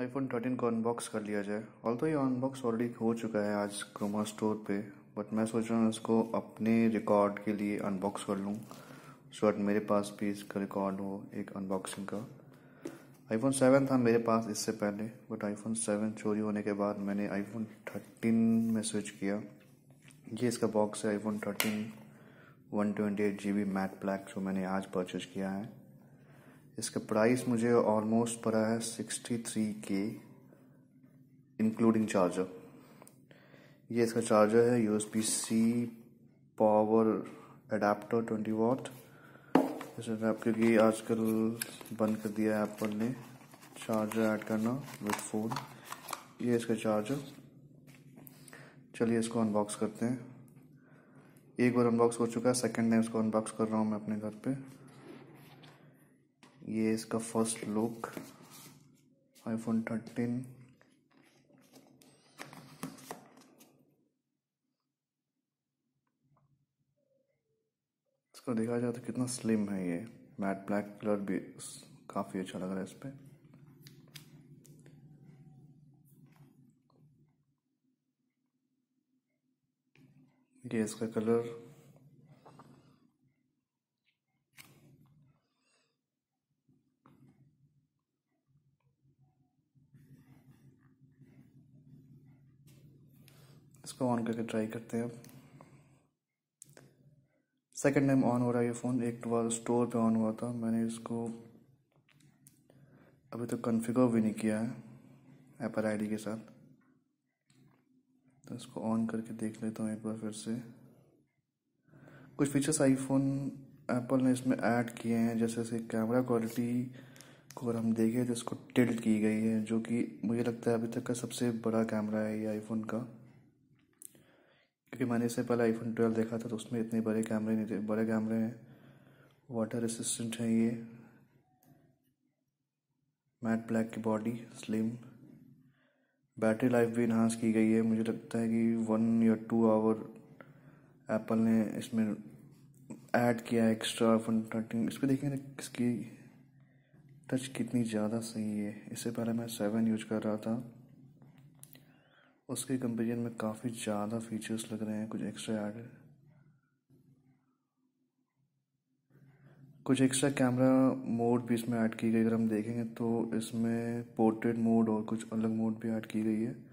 iPhone thirteen को unbox कर लिया जाए ऑल तो ये अनबॉक्स ऑलरेडी हो चुका है आज क्रोमा स्टोर पे बट मैं सोच रहा हूँ इसको अपने रिकॉर्ड के लिए अनबॉक्स कर लूँ सो बट मेरे पास भी इसका रिकॉर्ड हो एक अनबॉक्सिंग का आईफोन सेवन था मेरे पास इससे पहले बट आईफोन सेवन चोरी होने के बाद मैंने आईफोन थर्टीन में स्विच किया ये इसका बॉक्स है iPhone thirteen one twenty eight G B matte black जो मैंने आज परचेज किया है इसका प्राइस मुझे ऑलमोस्ट पड़ा है सिक्सटी थ्री के इंक्लूडिंग चार्जर ये इसका चार्जर है U S C power adapter twenty watt क्योंकि आजकल बंद कर दिया है एप्पल ने चार्जर ऐड करना विद फ़ोन ये इसका चार्जर चलिए इसको अनबॉक्स करते हैं एक बार अनबॉक्स हो चुका है सेकेंड टाइम इसको अनबॉक्स कर रहा हूँ मैं अपने घर पे ये इसका फर्स्ट लुक आईफोन थर्टीन इसको देखा जाए तो कितना स्लिम है ये मैट ब्लैक कलर भी काफ़ी अच्छा लग रहा है इस पर ये इसका कलर इसको ऑन करके ट्राई करते हैं अब सेकेंड टाइम ऑन हो रहा है ये फ़ोन एक तो बार स्टोर पे ऑन हुआ था मैंने इसको अभी तक तो कन्फिगर भी नहीं किया है एप्पल आईडी के साथ तो इसको ऑन करके देख लेता हूँ एक बार फिर से कुछ फीचर्स आईफोन एप्पल ने इसमें ऐड किए हैं जैसे जैसे कैमरा क्वालिटी को अगर हम देखें तो इसको टिल्ट की गई है जो कि मुझे लगता है अभी तक का सबसे बड़ा कैमरा है ये आईफोन का क्योंकि मैंने इससे पहले आईफोन ट्वेल्व देखा था तो उसमें इतने बड़े कैमरे नहीं थे बड़े कैमरे हैं वाटर रेसिस्टेंट है ये मैट ब्लैक की बॉडी स्लिम बैटरी लाइफ भी इन्हांस की गई है मुझे लगता है कि वन या टू आवर एप्पल ने इसमें ऐड किया है एक्स्ट्रा आईफोन थर्टीन इस पर देखेंगे ना इसकी टच कितनी ज़्यादा सही है इससे पहले मैं सेवन यूज कर रहा था उसके कंपेरिजन में काफ़ी ज़्यादा फीचर्स लग रहे हैं कुछ एक्स्ट्रा एड कुछ एक्स्ट्रा कैमरा मोड भी इसमें ऐड की गई अगर हम देखेंगे तो इसमें पोर्ट्रेट मोड और कुछ अलग मोड भी ऐड की गई है